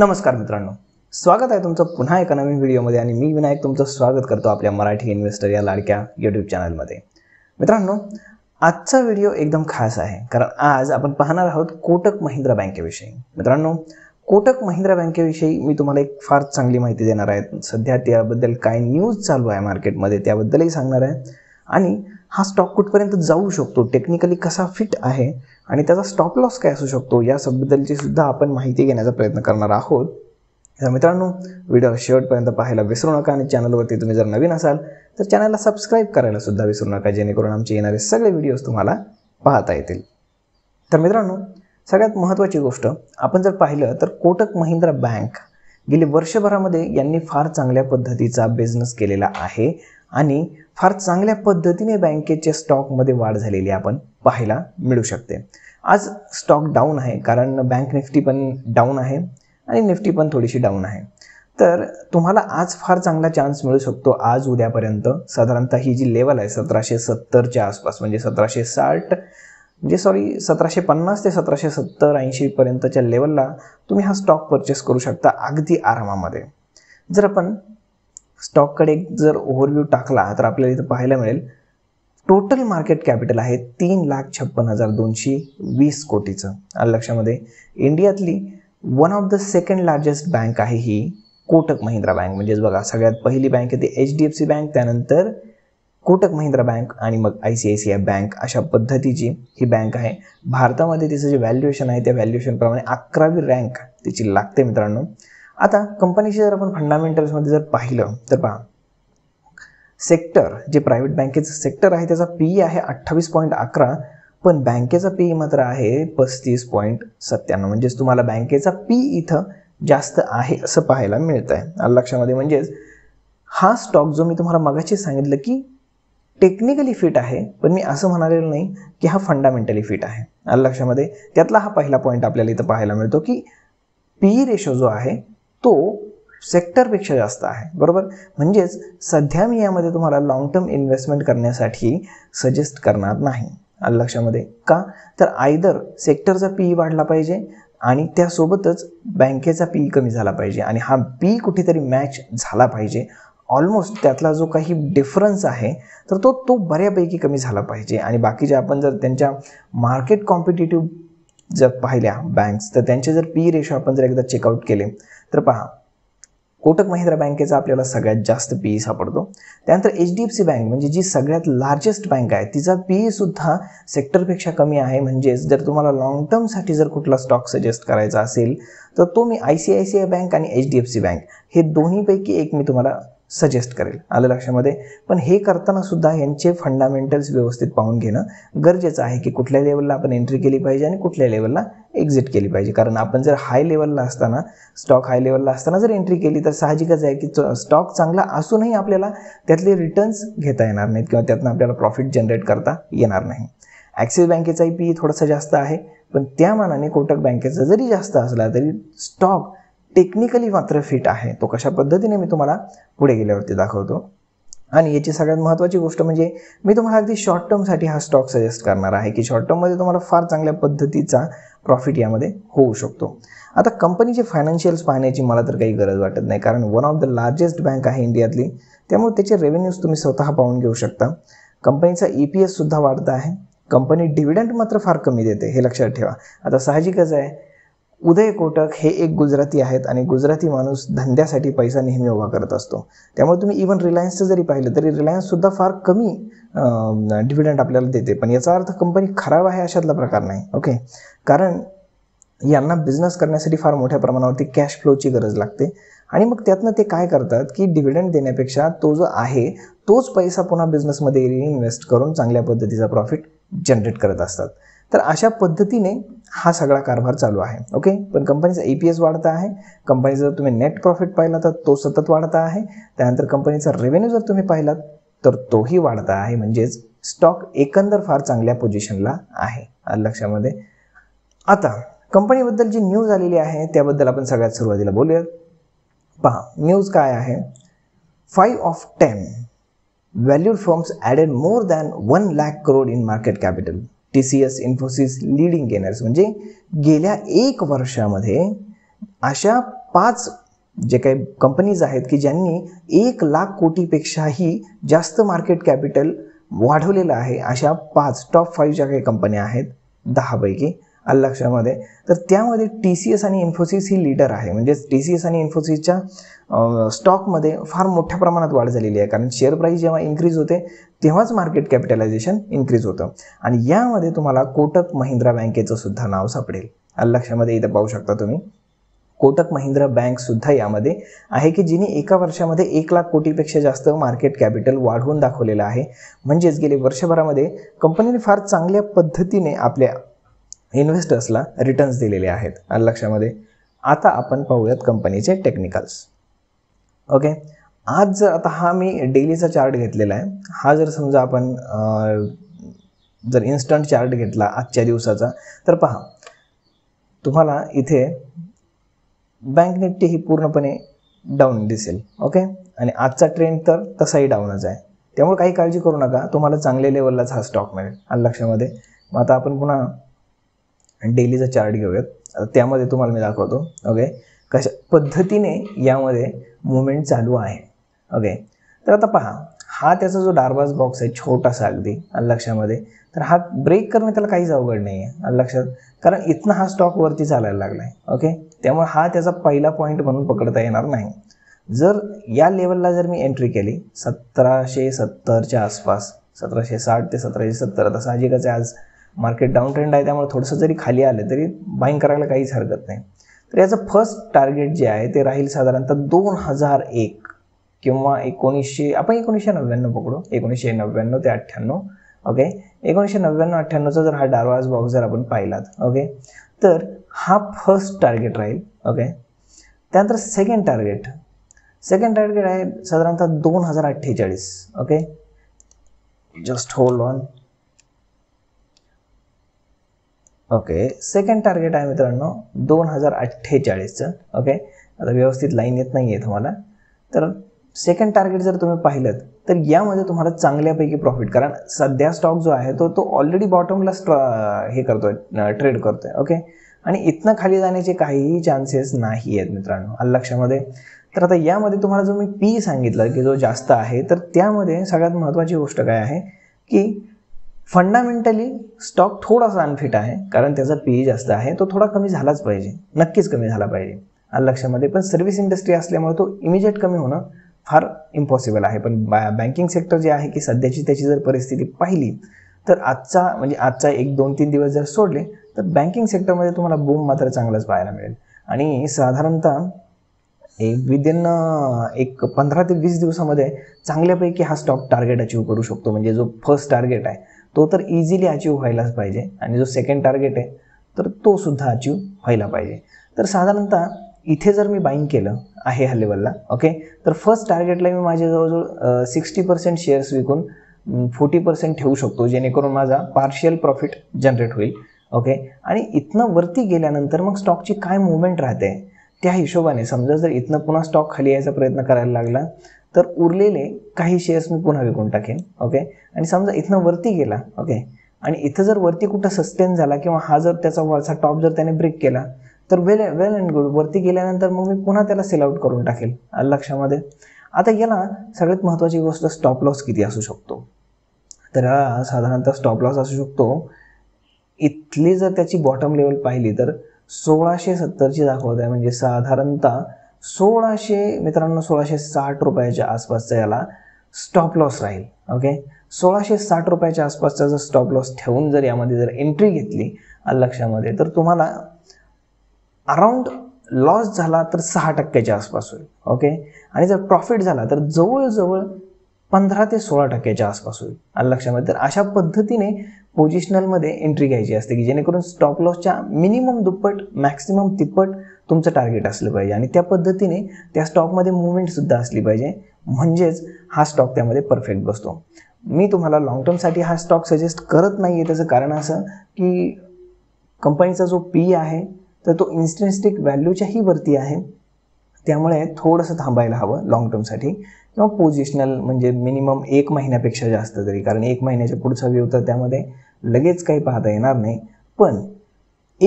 नमस्कार मित्रांनो स्वागत आहे तुमचं पुन्हा एका नवीन व्हिडिओमध्ये आणि मी विनायक तुमचं स्वागत करतो आपल्या मराठी इन्व्हेस्टर या लाडक्या यूट्यूब चॅनलमध्ये मित्रांनो आजचा व्हिडिओ एकदम खास आहे कारण आज आपण पाहणार आहोत कोटक महिंद्रा बँकेविषयी मित्रांनो कोटक महिंद्रा बँकेविषयी मी तुम्हाला एक फार चांगली माहिती देणार आहे सध्या त्याबद्दल काय न्यूज चालू आहे मार्केटमध्ये त्याबद्दलही सांगणार आहे आणि हा स्टॉक कुठपर्यंत जाऊ शकतो टेक्निकली कसा फिट आहे आणि त्याचा स्टॉप लॉस काय असू शकतो सबद्दलची सुद्धा आपण माहिती घेण्याचा प्रयत्न करणार आहोत तर मित्रांनो व्हिडिओ शेवटपर्यंत पाहायला विसरू नका आणि चॅनलवरती तुम्ही जर नवीन असाल तर चॅनलला सबस्क्राईब करायला सुद्धा विसरू नका जेणेकरून आमचे येणारे सगळे व्हिडिओज तुम्हाला पाहता येतील तर मित्रांनो सगळ्यात महत्त्वाची गोष्ट आपण जर पाहिलं तर कोटक महिंद्रा बँक गेली वर्षभरामध्ये यांनी फार चांगल्या पद्धतीचा बिझनेस केलेला आहे आणि फार चांगल्या पद्धतीने बँकेच्या स्टॉकमध्ये वाढ झालेली आपण पाहायला मिळू शकते आज स्टॉक डाऊन आहे कारण बँक निफ्टी पण डाऊन आहे आणि निफ्टी पण थोडीशी डाऊन आहे तर तुम्हाला आज फार चांगला चान्स मिळू शकतो आज उद्यापर्यंत साधारणतः ही जी लेवल आहे सतराशे सत्तरच्या आसपास म्हणजे सतराशे साठ म्हणजे सॉरी सतराशे पन्नास ते सतराशे सत्तर पर्यंतच्या लेवलला तुम्ही हा स्टॉक परचेस करू शकता अगदी आरामामध्ये जर आपण स्टॉककडे एक जर ओव्हरव्ह्यू टाकला तर आपल्याला इथं पाहायला मिळेल टोटल मार्केट कॅपिटल आहे तीन लाख छप्पन हजार दोनशे वीस कोटीचं आणि लक्षामध्ये इंडियातली one of the second largest bank आहे ही कोटक महिंद्रा बँक म्हणजेच बघा सगळ्यात पहिली बँक आहे ती H D F C bank त्यानंतर कोटक महिंद्रा बँक आणि मग I C I C I bank अशा पद्धतीची ही बँक आहे भारतामध्ये तिचं जे व्हॅल्युएशन आहे त्या व्हॅल्युएशनप्रमाणे अकरावी रँक तिची लागते मित्रांनो आता कंपनीशी जर आपण फंडामेंटल्समध्ये जर पाहिलं तर पहा सेक्टर जे प्रायव्हेट बँकेचं सेक्टर आहे त्याचा पी आहे अठ्ठावीस पॉईंट अकरा पण बँकेचा पी मात्र आहे पस्तीस पॉईंट सत्त्याण्णव म्हणजेच तुम्हाला बँकेचा पी इथं जास्त आहे असं पाहायला मिळत आहे लक्षामध्ये म्हणजेच हा स्टॉक जो मी तुम्हाला मगाशी सांगितलं की टेक्निकली फिट आहे पण मी असं म्हणालेलं नाही की हा फंडामेंटली फिट आहे लक्षामध्ये त्यातला हा पहिला पॉईंट आपल्याला इथं पाहायला मिळतो की पी रेशो जो आहे तो सेक्टरपेक्षा जास्त आहे बरोबर म्हणजेच सध्या मी यामध्ये तुम्हाला लाँग टर्म इन्व्हेस्टमेंट करण्यासाठी सजेस्ट करणार नाही लक्षामध्ये का तर आयदर सेक्टरचा पी वाढला पाहिजे आणि त्यासोबतच बँकेचा पी ई कमी झाला पाहिजे आणि हा पी कुठेतरी मॅच झाला पाहिजे ऑलमोस्ट त्यातला जो काही डिफरन्स आहे तर तो तो बऱ्यापैकी कमी झाला पाहिजे आणि बाकीच्या आपण जर त्यांच्या मार्केट कॉम्पिटेटिव्ह जर पाहिल्या बँक्स तर त्यांचे जर पी रेशो आपण जर एकदा चेकआउट केले तर पहा कोटक महिंद्रा बँकेचा आपल्याला सगळ्यात जास्त पी सापडतो त्यानंतर H D F C bank म्हणजे जी सगळ्यात लार्जेस्ट बँक आहे तिचा पी सुद्धा सेक्टरपेक्षा कमी आहे म्हणजेच जर तुम्हाला लाँग टर्मसाठी जर कुठला स्टॉक सजेस्ट करायचा असेल तर तो मी I C I C I bank आणि H D F C bank हे दोन्हीपैकी एक मी तुम्हाला सजेस्ट करेल आलं लक्षामध्ये पण हे करताना सुद्धा यांचे फंडामेंटल्स व्यवस्थित पाहून घेणं गरजेचं आहे की कुठल्या लेवलला आपण एंट्री केली पाहिजे आणि कुठल्या लेवलला एक्झिट केली पाहिजे कारण आपण जर हाय लेवलला असताना स्टॉक हाय लेवलला असताना जर एंट्री केली तर साहजिकच आहे की स्टॉक चांगला असूनही आपल्याला त्यातले रिटर्न्स घेता येणार नाहीत किंवा त्यातनं आपल्याला प्रॉफिट जनरेट करता येणार नाही ॲक्सिस बँकेचाही पी थोडंसं जास्त आहे पण त्या मानाने कोटक बँकेचा जरी जास्त असला तरी स्टॉक टेक्निकली मात्र फिट आहे तो कशा पद्धतीने मी तुम्हाला पुढे गेल्यावरती दाखवतो आणि याची सगळ्यात महत्त्वाची गोष्ट म्हणजे मी तुम्हाला अगदी शॉर्ट टर्मसाठी हा स्टॉक सजेस्ट करणार आहे की शॉर्ट टर्ममध्ये तुम्हाला फार चांगल्या पद्धतीचा प्रॉफिट यामध्ये होऊ शकतो आता कंपनीचे फायनान्शियल्स पाहण्याची मला तर काही गरज वाटत नाही कारण one of the largest bank आहे इंडियातली त्यामुळे त्याचे रेव्हेन्यूज तुम्ही स्वतः पाहून घेऊ शकता कंपनीचा ई e पी एससुद्धा वाढता आहे कंपनी डिव्हिडंड मात्र फार कमी देते हे लक्षात ठेवा आता साहजिकच आहे उदय कोटक हे एक गुजराती आहेत आणि गुजराती माणूस धंद्यासाठी पैसा नेहमी उभा करत असतो त्यामुळे तुम्ही इव्हन रिलायन्सचं जरी पाहिलं तरी रिलायन्ससुद्धा फार कमी डिव्हिडंड आपल्याला देते पण याचा अर्थ कंपनी खराब आहे अशातला प्रकार नाही ओके कारण यांना बिझनेस करण्यासाठी फार मोठ्या प्रमाणावरती कॅश फ्लोची गरज लागते आणि मग त्यातनं ते काय करतात की डिव्हिडंड देण्यापेक्षा तो जो आहे तोच पैसा पुन्हा बिझनेसमध्ये इन्व्हेस्ट करून चांगल्या पद्धतीचा प्रॉफिट जनरेट करत असतात तर अशा पद्धतीने हा सगळा कारभार चालू आहे ओके पण कंपनीचा ए पी एस वाढता आहे कंपनीचा जर तुम्ही नेट प्रॉफिट पाहिला तर तो सतत वाढता आहे त्यानंतर कंपनीचा रेव्हेन्यू जर तुम्ही पाहिलात तर तोही वाढता आहे म्हणजेच स्टॉक एकंदर फार चांगल्या पोझिशनला आहे लक्षामध्ये आता कंपनीबद्दल जी न्यूज आलेली आहे त्याबद्दल आपण सगळ्यात सुरुवातीला बोलूयात पहा न्यूज काय आहे five of ten value forms added more than one lakh crore in market capital T C S Infosys leading gainers म्हणजे गेल्या एक वर्षामध्ये अशा पाच जे काही कंपनीज आहेत की ज्यांनी एक लाख कोटीपेक्षाही जास्त मार्केट कॅपिटल वाढवलेलं आहे अशा पाच टॉप फाईव्ह ज्या काही कंपन्या आहेत दहापैकी अल्लक्षामध्ये तर त्यामध्ये टी सी एस आणि इन्फोसिस ही लीडर आहे म्हणजे टी सी एस आणि इन्फोसिसच्या स्टॉकमध्ये फार मोठ्या प्रमाणात वाढ झालेली आहे कारण शेअर प्राईस जेव्हा इन्क्रीज होते तेव्हाच मार्केट कॅपिटलायझेशन इन्क्रीज होतं आणि यामध्ये तुम्हाला कोटक महिंद्रा बँकेचं सुद्धा नाव सापडेल लक्षामध्ये इथं पाहू शकता तुम्ही कोटक महिंद्रा बँक सुद्धा यामध्ये आहे की जिने एका वर्षामध्ये एक लाख कोटीपेक्षा जास्त मार्केट कॅपिटल वाढवून दाखवलेलं आहे म्हणजेच गेले वर्षभरामध्ये कंपनीने फार चांगल्या पद्धतीने आपल्या इन्व्हेस्टर्सला रिटर्न्स दिलेले आहेत लक्षामध्ये आता आपण पाहूयात कंपनीचे टेक्निकल्स ओके आज जर आता हा मी डेलीचा चार्ट घेतलेला आहे हा जर समजा आपण जर इन्स्टंट चार्ट घेतला आजच्या दिवसाचा तर पहा तुम्हाला इथे बँक निफ्टी ही पूर्णपणे डाऊन दिसेल ओके आणि आजचा ट्रेंड तर तसाही डाऊनच आहे त्यामुळे काही काळजी करू नका तुम्हाला चांगल्या लेवललाच हा स्टॉक मिळेल आणि लक्षामध्ये मग आता आपण पुन्हा डेलीचा चार्ट घेऊयात त्यामध्ये तुम्हाला मी दाखवतो ओके कशा पद्धतीने यामध्ये मुवमेंट चालू आहे ओके तर आता पहा हा त्याचा जो डारबाज बॉक्स आहे छोटासा अगदी लक्षामध्ये तर हा ब्रेक करणं त्याला काहीच अवघड नाही आहे लक्षात कारण इथनं हा स्टॉक वरती चालायला लागला आहे ओके त्यामुळे हा त्याचा पहिला पॉईंट म्हणून पकडता येणार नाही जर या लेवलला जर मी एंट्री केली सतराशे सत्तरच्या आसपास सतराशे साठ ते सतराशे सत्तर आता साहजिकच आज मार्केट डाऊन ट्रेंड आहे त्यामुळे थोडंसं जरी खाली आलं तरी बाईंग करायला काहीच हरकत नाही तर याचं फर्स्ट टार्गेट जे आहे ते राहील साधारणतः दोन हजार एक किंवा एकोणीसशे आपण एकोणीसशे नव्याण्णव पकडू एकोणीसशे नव्याण्णव ते अठ्ठ्याण्णव ओके एकोणीसशे नव्याण्णव अठ्ठ्याण्णवचा जर हा डारवाज बॉक्स जर आपण पाहिलात ओके तर हा फर्स्ट टार्गेट राहील ओके त्यानंतर सेकंड टार्गेट सेकंड टार्गेट आहे साधारणतः दोन हजार अठ्ठेचाळीस okay just hold on okay second target आहे मित्रांनो दोन हजार अठ्ठेचाळीसचं ओके आता व्यवस्थित लाईन येत नाही आहे तुम्हाला तर सेकंड टार्गेट जर तुम्ही पाहिलं तर यामध्ये तुम्हाला चांगल्यापैकी प्रॉफिट कारण सध्या स्टॉक जो आहे तो तो ऑलरेडी बॉटमला हे करतोय ट्रेड करतोय ओके आणि इथनं खाली जाण्याचे काहीही चान्सेस नाही आहेत मित्रांनो हा लक्षामध्ये तर आता यामध्ये तुम्हाला जो मी पी सांगितलं की जो जास्त आहे तर त्यामध्ये सगळ्यात महत्वाची गोष्ट काय आहे की फंडामेंटली स्टॉक थोडासा अनफिट आहे कारण त्याचा पी जास्त आहे तो थोडा कमी झालाच पाहिजे नक्कीच कमी झाला पाहिजे लक्षामध्ये पण सर्व्हिस इंडस्ट्री असल्यामुळे तो इमिजिएट कमी होणं फार इम्पॉसिबल आहे पण बॅ बँकिंग सेक्टर जे आहे की सध्याची त्याची जर परिस्थिती पाहिली तर आजचा म्हणजे आजचा एक दोन तीन दिवस जर सोडले तर बँकिंग सेक्टरमध्ये तुम्हाला बूम मात्र चांगलाच पाहायला मिळेल आणि साधारणतः एक विदिन एक पंधरा ते वीस दिवसामध्ये चांगल्यापैकी हा स्टॉक टार्गेट अचीव करू शकतो म्हणजे जो फर्स्ट टार्गेट आहे तो तर इझिली अचीव व्हायलाच पाहिजे आणि जो सेकंड टार्गेट आहे तर तो सुद्धा अचीव व्हायला पाहिजे तर साधारणतः इथे जर मी बाईंग केलं आहे ह्या लेवलला ओके तर फर्स्ट टार्गेटला मी माझे जवळजवळ सिक्स्टी पर्सेंट शेअर्स विकून फोर्टी पर्सेंट ठेवू शकतो जेणेकरून माझा पार्शियल प्रॉफिट जनरेट होईल ओके आणि इथनं वरती गेल्यानंतर मग स्टॉकची काय मुवमेंट राहते त्या हिशोबाने समजा जर इथनं पुन्हा स्टॉक खाली यायचा प्रयत्न करायला लागला तर उरलेले काही शेअर्स मी पुन्हा विकून टाकेन ओके आणि समजा इथनं वरती गेला ओके आणि इथं जर वरती कुठं सस्टेन झाला किंवा हा जर त्याचा वरचा टॉप जर त्याने ब्रेक केला तर वेल वेल अँड गुड वरती गेल्यानंतर मग मी पुन्हा त्याला सेल आउट करून टाकेल लक्षामध्ये आता याला सगळ्यात महत्त्वाची गोष्ट स्टॉप लॉस किती असू शकतो तर साधारणतः स्टॉप लॉस असू शकतो इथली जर त्याची बॉटम लेवल पाहिली तर सोळाशे सत्तरची दाखवत आहे म्हणजे साधारणतः सोळाशे मित्रांनो सोळाशे साठ रुपयाच्या आसपासचा याला स्टॉप लॉस राहील ओके सोळाशे साठ रुपयाच्या आसपासचा जर स्टॉप लॉस ठेवून जर यामध्ये जर एंट्री घेतली लक्षामध्ये तर तुम्हाला अराऊंड लॉस झाला तर सहा टक्क्याच्या आसपास होईल ओके आणि जर प्रॉफिट झाला तर जवळजवळ पंधरा ते सोळा टक्क्याच्या आसपास होईल आणि लक्षामध्ये तर अशा पद्धतीने पोजिशनलमध्ये एंट्री घ्यायची असते की जेणेकरून स्टॉप लॉसच्या मिनिमम दुप्पट मॅक्सिमम तिप्पट तुमचं टार्गेट असलं पाहिजे आणि त्या पद्धतीने त्या स्टॉकमध्ये मुवमेंटसुद्धा असली पाहिजे म्हणजेच हा स्टॉक त्यामध्ये परफेक्ट बसतो मी तुम्हाला लाँग टर्मसाठी हा स्टॉक सजेस्ट करत नाही आहे त्याचं कारण असं की कंपनीचा जो पी आहे तर तो इन्स्टंटिस्टिक व्हॅल्यूच्याही वरती आहे त्यामुळे थोडंसं थांबायला हवं लॉंग टर्मसाठी किंवा पोझिशनल म्हणजे मिनिमम एक महिन्यापेक्षा जास्त तरी कारण एक महिन्याच्या पुढचा व्यू तर त्यामध्ये लगेच काही पाहता येणार नाही पण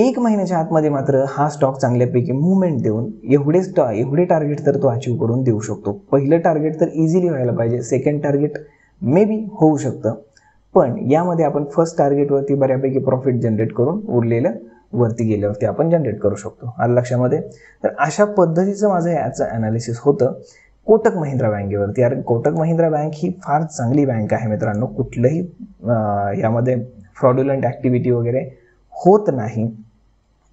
एक महिन्याच्या आतमध्ये मात्र हा स्टॉक चांगल्यापैकी मुवमेंट देऊन एवढेच एवढे टार्गेट तर तो अचीव करून देऊ शकतो पहिलं टार्गेट तर इझिली व्हायला पाहिजे सेकंड टार्गेट मे बी होऊ शकतं पण यामध्ये आपण फर्स्ट टार्गेटवरती बऱ्यापैकी प्रॉफिट जनरेट करून उरलेलं वरती गेल्यावरती आपण जनरेट करू शकतो आलं लक्षामध्ये तर अशा पद्धतीचं माझं याचं ॲनालिसिस होतं कोटक महिंद्रा बँकेवरती कारण कोटक महिंद्रा बँक ही फार चांगली बँक आहे मित्रांनो कुठलंही यामध्ये फ्रॉड्युलंट ॲक्टिव्हिटी वगैरे होत नाही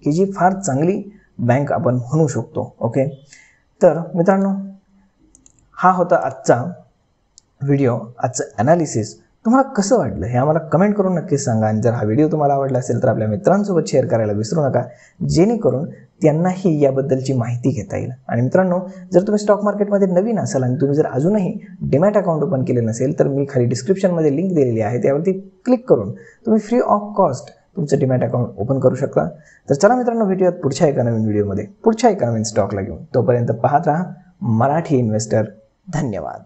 की जी फार चांगली बँक आपण म्हणू शकतो ओके तर मित्रांनो हा होता आजचा व्हिडिओ आजचं ॲनालिसिस तुम्हाला कसं वाटलं हे आम्हाला कमेंट करून नक्कीच सांगा आणि जर हा व्हिडिओ तुम्हाला आवडला असेल तर आपल्या मित्रांसोबत शेअर करायला विसरू नका जेणेकरून त्यांनाही याबद्दलची माहिती घेता येईल आणि मित्रांनो जर तुम्ही स्टॉक मार्केटमध्ये नवीन असाल आणि तुम्ही जर अजूनही डिमॅट अकाउंट ओपन केले नसेल तर मी खाली डिस्क्रिप्शनमध्ये लिंक दिलेली आहे त्यावरती क्लिक करून तुम्ही फ्री ऑफ कॉस्ट तुमचं डिमॅट अकाउंट ओपन करू शकता तर चला मित्रांनो भेटूयात पुढच्या एका नवीन व्हिडिओमध्ये पुढच्या एका नवीन स्टॉकला घेऊन तोपर्यंत पाहत राहा मराठी इन्व्हेस्टर धन्यवाद